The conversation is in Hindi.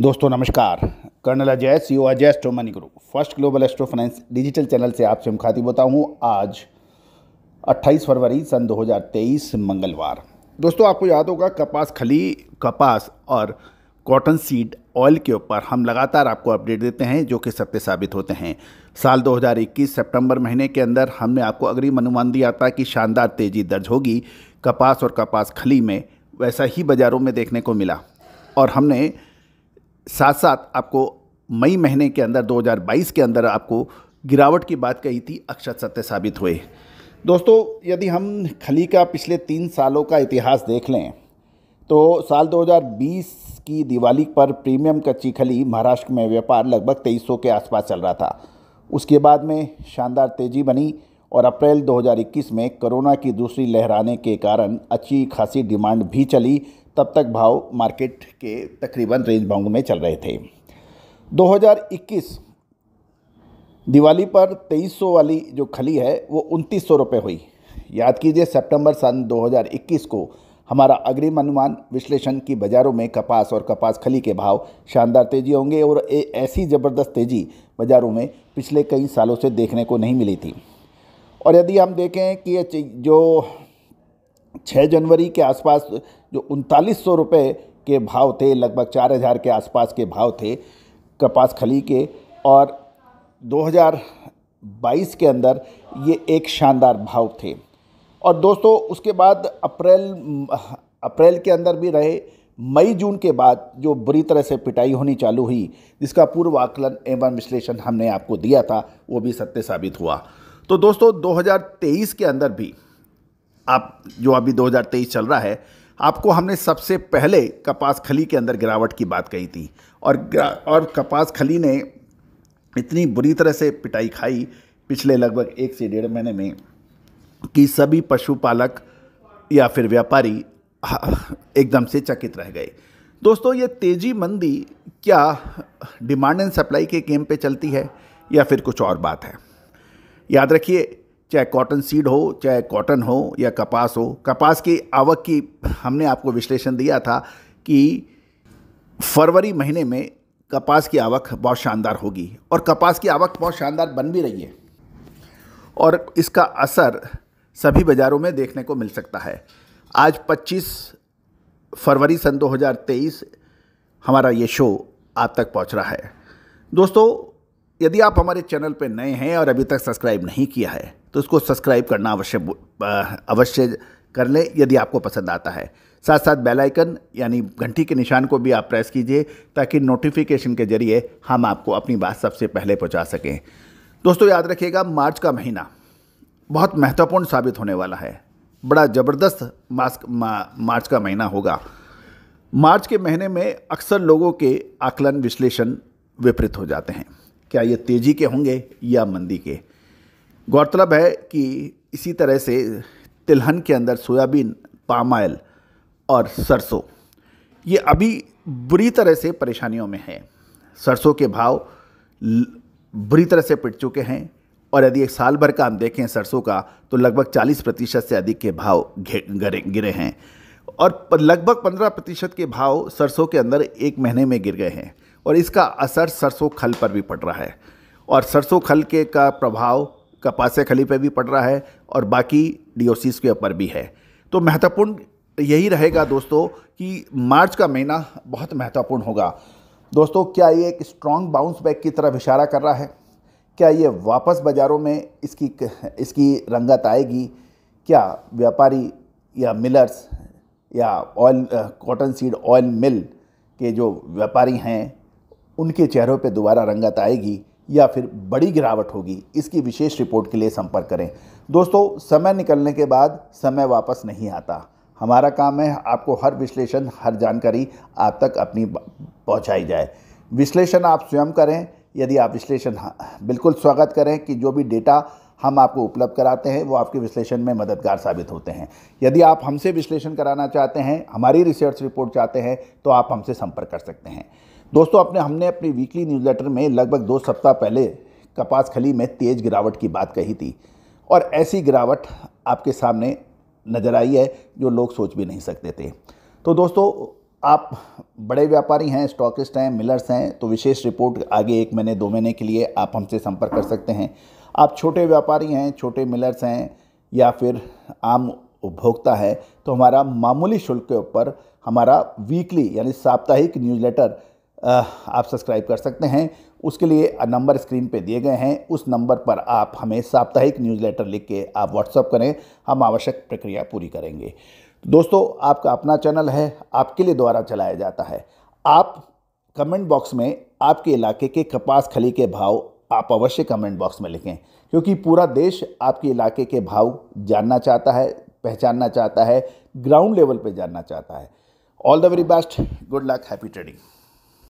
दोस्तों नमस्कार colonel Ajay C O Ajay astro money group first global astro finance digital channel से आपसे मुखातिब होता हूँ आज 28 फरवरी सन 2023 मंगलवार दोस्तों आपको याद होगा कपास खली कपास और कॉटन सीड ऑयल के ऊपर हम लगातार आपको अपडेट देते हैं जो कि सत्य साबित होते हैं साल 2021 सितंबर महीने के अंदर हमने आपको अग्रिम अनुमान दिया था कि शानदार तेज़ी दर्ज होगी कपास और कपास खली में वैसा ही बाज़ारों में देखने को मिला और हमने साथ साथ आपको मई महीने के अंदर 2022 के अंदर आपको गिरावट की बात कही थी अक्षत सत्य साबित हुए दोस्तों यदि हम खली का पिछले तीन सालों का इतिहास देख लें तो साल 2020 की दिवाली पर प्रीमियम कच्ची खली महाराष्ट्र में व्यापार लगभग 2300 के आसपास चल रहा था उसके बाद में शानदार तेज़ी बनी और अप्रैल 2021 में कोरोना की दूसरी लहराने के कारण अच्छी खासी डिमांड भी चली तब तक भाव मार्केट के तकरीबन रेंज बाउंड में चल रहे थे 2021 दिवाली पर 2300 वाली जो खली है वो उनतीस सौ रुपये हुई याद कीजिए सितंबर सन 2021 को हमारा अग्रिम अनुमान विश्लेषण की बाज़ारों में कपास और कपास खली के भाव शानदार तेज़ी होंगे और ऐसी ज़बरदस्त तेज़ी बाज़ारों में पिछले कई सालों से देखने को नहीं मिली थी और यदि हम देखें कि ये जो 6 जनवरी के आसपास जो उनतालीस सौ रुपये के भाव थे लगभग चार हज़ार के आसपास के भाव थे कपास खली के और 2022 के अंदर ये एक शानदार भाव थे और दोस्तों उसके बाद अप्रैल अप्रैल के अंदर भी रहे मई जून के बाद जो बुरी तरह से पिटाई होनी चालू हुई जिसका पूर्व आकलन एवं विश्लेषण हमने आपको दिया था वो भी सत्य साबित हुआ तो दोस्तों 2023 के अंदर भी आप जो अभी 2023 चल रहा है आपको हमने सबसे पहले कपास खली के अंदर गिरावट की बात कही थी और और कपास खली ने इतनी बुरी तरह से पिटाई खाई पिछले लगभग एक से डेढ़ महीने में कि सभी पशुपालक या फिर व्यापारी एकदम से चकित रह गए दोस्तों ये तेज़ी मंदी क्या डिमांड एंड सप्लाई के गेम पे चलती है या फिर कुछ और बात है याद रखिए चाहे कॉटन सीड हो चाहे कॉटन हो या कपास हो कपास की आवक की हमने आपको विश्लेषण दिया था कि फरवरी महीने में कपास की आवक बहुत शानदार होगी और कपास की आवक बहुत शानदार बन भी रही है और इसका असर सभी बाज़ारों में देखने को मिल सकता है आज 25 फरवरी सन 2023 हमारा ये शो आप तक पहुंच रहा है दोस्तों यदि आप हमारे चैनल पर नए हैं और अभी तक सब्सक्राइब नहीं किया है तो उसको सब्सक्राइब करना अवश्य अवश्य कर लें यदि आपको पसंद आता है साथ साथ बेल आइकन यानी घंटी के निशान को भी आप प्रेस कीजिए ताकि नोटिफिकेशन के जरिए हम आपको अपनी बात सबसे पहले पहुंचा सकें दोस्तों याद रखिएगा मार्च का महीना बहुत महत्वपूर्ण साबित होने वाला है बड़ा ज़बरदस्त मास मा, मार्च का महीना होगा मार्च के महीने में अक्सर लोगों के आकलन विश्लेषण विपरीत हो जाते हैं क्या ये तेज़ी के होंगे या मंदी के गौरतलब है कि इसी तरह से तिलहन के अंदर सोयाबीन पाम ऑयल और सरसों ये अभी बुरी तरह से परेशानियों में है सरसों के भाव बुरी तरह से पिट चुके हैं और यदि एक साल भर का हम देखें सरसों का तो लगभग 40 प्रतिशत से अधिक के भाव गिरे हैं और लगभग 15 प्रतिशत के भाव सरसों के अंदर एक महीने में गिर गए हैं और इसका असर सरसों खल पर भी पड़ रहा है और सरसों खल के का प्रभाव कपासे खली पर भी पड़ रहा है और बाकी डीओसीस के ऊपर भी है तो महत्वपूर्ण यही रहेगा दोस्तों कि मार्च का महीना बहुत महत्वपूर्ण होगा दोस्तों क्या ये एक स्ट्रॉन्ग बाउंस बैक की तरफ इशारा कर रहा है क्या ये वापस बाज़ारों में इसकी इसकी रंगत आएगी क्या व्यापारी या मिलर्स या oil cotton seed oil mill के जो व्यापारी हैं उनके चेहरों पर दोबारा रंगत आएगी या फिर बड़ी गिरावट होगी इसकी विशेष रिपोर्ट के लिए संपर्क करें दोस्तों समय निकलने के बाद समय वापस नहीं आता हमारा काम है आपको हर विश्लेषण हर जानकारी आप तक अपनी पहुंचाई जाए विश्लेषण आप स्वयं करें यदि आप विश्लेषण हाँ, बिल्कुल स्वागत करें कि जो भी डेटा हम आपको उपलब्ध कराते हैं वो आपके विश्लेषण में मददगार साबित होते हैं यदि आप हमसे विश्लेषण कराना चाहते हैं हमारी रिसर्च रिपोर्ट चाहते हैं तो आप हमसे संपर्क कर सकते हैं दोस्तों अपने हमने अपनी वीकली लेटर में लगभग दो सप्ताह पहले कपास खली में तेज़ गिरावट की बात कही थी और ऐसी गिरावट आपके सामने नज़र आई है जो लोग सोच भी नहीं सकते थे तो दोस्तों आप बड़े व्यापारी हैं स्टॉकिस्ट हैं मिलर्स हैं तो विशेष रिपोर्ट आगे एक महीने दो महीने के लिए आप हमसे संपर्क कर सकते हैं आप छोटे व्यापारी हैं छोटे मिलर्स हैं या फिर आम उपभोक्ता हैं तो हमारा मामूली शुल्क के ऊपर हमारा वीकली यानी साप्ताहिक न्यूज़लेटर आप सब्सक्राइब कर सकते हैं उसके लिए नंबर स्क्रीन पे दिए गए हैं उस नंबर पर आप हमें साप्ताहिक न्यूज़लेटर लिख के आप व्हाट्सअप करें हम आवश्यक प्रक्रिया पूरी करेंगे दोस्तों आपका अपना चैनल है आपके लिए द्वारा चलाया जाता है आप कमेंट बॉक्स में आपके इलाके के कपास खली के भाव आप अवश्य कमेंट बॉक्स में लिखें क्योंकि पूरा देश आपके इलाके के भाव जानना चाहता है पहचानना चाहता है ग्राउंड लेवल पे जानना चाहता है all the very best good luck happy trading